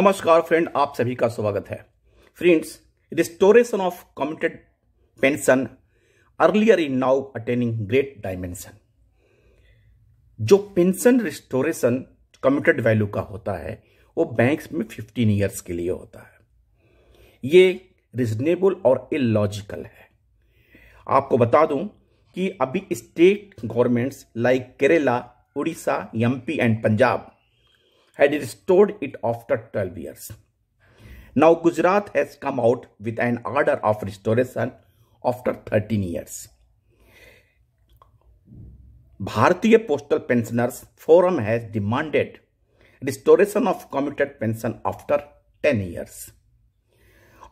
नमस्कार फ्रेंड आप सभी का स्वागत है friends restoration of committed pension earlier in now attaining great dimension जो पेंशन रिस्टोरेशन कमिटेड वैल्यू का होता है वो बैंक्स में 15 इयर्स के लिए होता है ये रिजनेबल और इलॉजिकल है आपको बता दूं कि अभी state governments like Kerala Orissa MP and Punjab had restored it after 12 years. Now Gujarat has come out with an order of restoration after 13 years. Bharatiya Postal Pensioners Forum has demanded restoration of commuted pension after 10 years.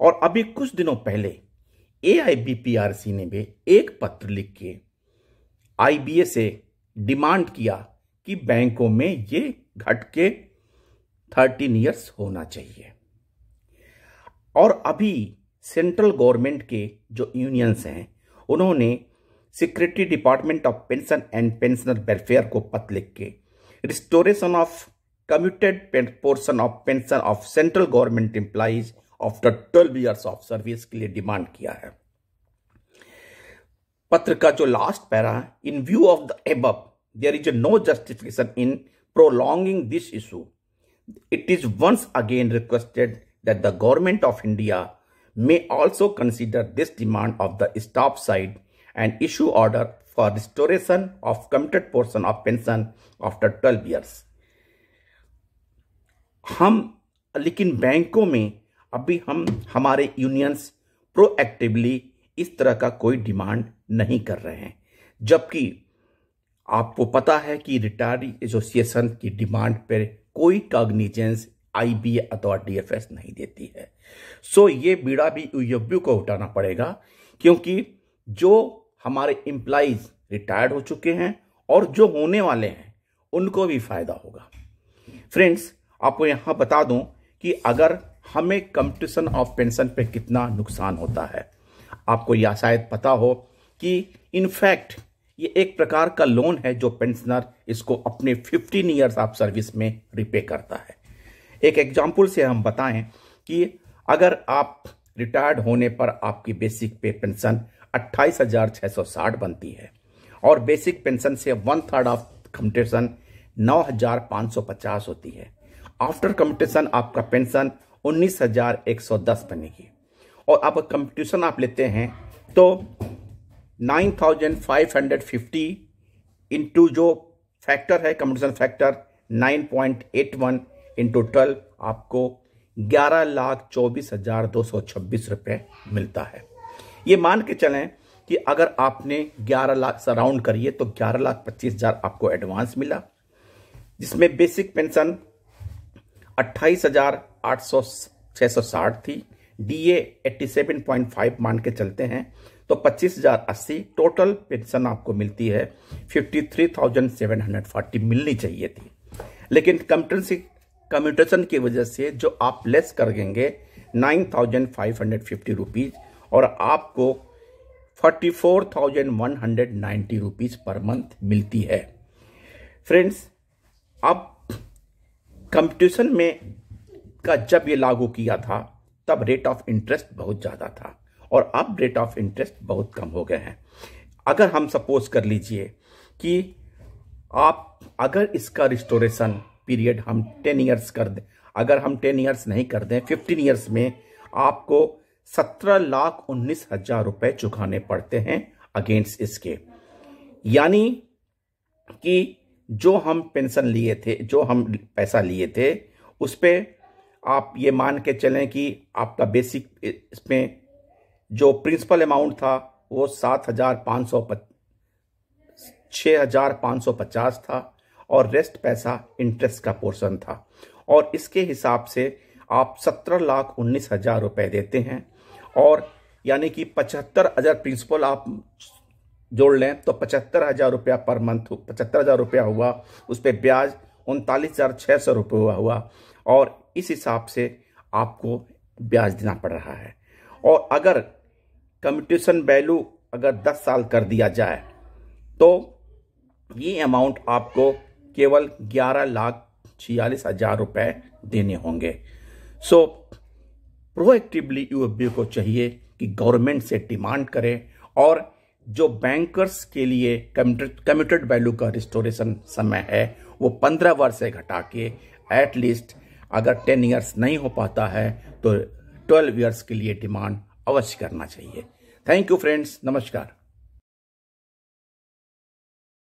और अभी कुछ दिनों पहले ए ने भी एक पत्र लिख के आई से डिमांड किया कि बैंकों में ये घटके थर्टीन ईयर्स होना चाहिए और अभी सेंट्रल गवर्नमेंट के जो यूनियंस हैं उन्होंने security department of pension and pensioner welfare को पत्र लिख के restoration of commuted portion of pension of central government employees after twelve years of service के लिए डिमांड किया है पत्र का जो last para in view of the above there is no justification in prolonging this issue it is once again requested that the government of India may also consider this demand of the staff side and issue order for restoration of committed portion of pension after 12 years hum lekin बैंकों mein abhi hum hamare unions proactively is tarah ka koi demand nahi kar rahe hain jabki आपको पता है कि retired association की demand पर कोई cognizance IBA अथवा DFS नहीं देती है सो so, ये बीड़ा भी यूएफयू को उठाना पड़ेगा क्योंकि जो हमारे एम्प्लाइज रिटायर्ड हो चुके हैं और जो होने वाले हैं उनको भी फायदा होगा फ्रेंड्स आपको यहाँ बता दूं कि अगर हमें कंपटीशन ऑफ पेंशन पे कितना नुकसान होता है आपको यह शायद पता हो कि इनफैक्ट ये एक प्रकार का लोन है जो पेंशनर इसको अपने फिफ्टीन ईयर्स ऑफ सर्विस में रिपे करता है एक एग्जाम्पल से हम बताएं कि अगर आप रिटायर्ड होने पर आपकी बेसिक पे पेंशन अट्ठाईस हजार सौ साठ बनती है और बेसिक पेंशन से वन थर्ड ऑफ कम्पटिशन नौ हजार सौ पचास होती है आफ्टर कम्पटिशन आपका पेंशन उन्नीस हजार एक सौ दस बनेगी और अब कम्पटिशन आप लेते हैं तो 9,550 इनटू जो फैक्टर है कम्पटिशन फैक्टर 9.81 इंटू ट्वेल्व आपको ग्यारह लाख चौबीस हजार दो सौ छब्बीस रुपये मिलता है ये मान के चलें कि अगर आपने ग्यारह लाख से राउंड करिए तो ग्यारह लाख पच्चीस हजार आपको एडवांस मिला जिसमें बेसिक पेंशन अट्ठाईस हजार आठ सौ छः सौ साठ थी D A eighty seven point five मान के चलते हैं तो पच्चीस हजार अस्सी टोटल पेंशन आपको मिलती है fifty three thousand seven hundred forty मिलनी चाहिए थी लेकिन कम्पटेंसी कम्यूटेशन की वजह से जो आप लेस कर देंगे nine thousand five hundred fifty rupees और आपको forty four thousand one hundred ninety rupees per month मिलती है फ्रेंड्स अब कंपटीशन में का जब ये लागू किया था तब रेट ऑफ इंटरेस्ट बहुत ज़्यादा था और अब रेट ऑफ इंटरेस्ट बहुत कम हो गए हैं अगर हम सपोज कर लीजिए कि आप अगर इसका रिस्टोरेशन पीरियड हम टेन ईयर्स कर दें अगर हम टेन ईयर्स नहीं कर दें फिफ्टीन ईयर्स में आपको सत्रह लाख उन्नीस हजार रुपये चुकाने पड़ते हैं अगेंस्ट इसके यानी कि जो हम पेंशन लिए थे जो हम पैसा लिए थे उस पर आप ये मान के चलें कि आपका बेसिक इसमें जो प्रिंसिपल अमाउंट था वो सात हजार पाँच सौ छः हजार पाँच सौ पचास था और रेस्ट पैसा इंटरेस्ट का पोर्शन था और इसके हिसाब से आप सत्रह लाख उन्नीस हजार रुपये देते हैं और यानी कि पचहत्तर हजार प्रिंसिपल आप जोड़ लें तो पचहत्तर हजार रुपया पर मंथ पचहत्तर हजार रुपया हुआ उस पर ब्याज उनतालीस हजार छः सौ रुपये हुआ हुआ और इस हिसाब से आपको ब्याज देना पड़ रहा है और अगर कम्पटिशन वैल्यू अगर 10 साल कर दिया जाए तो ये अमाउंट आपको केवल ग्यारह लाख छियालीस हजार रुपये देने होंगे सो प्रोएक्टिवली यूएफबी को चाहिए कि गवर्नमेंट से डिमांड करें और जो बैंकर्स के लिए कमिटेड वैल्यू का रिस्टोरेशन समय है वो पंद्रह वर्ष से घटा के एटलीस्ट अगर टेन ईयर्स नहीं हो पाता है तो ट्वेल्व ईयर्स के लिए डिमांड अवश्य करना चाहिए थैंक यू फ्रेंड्स नमस्कार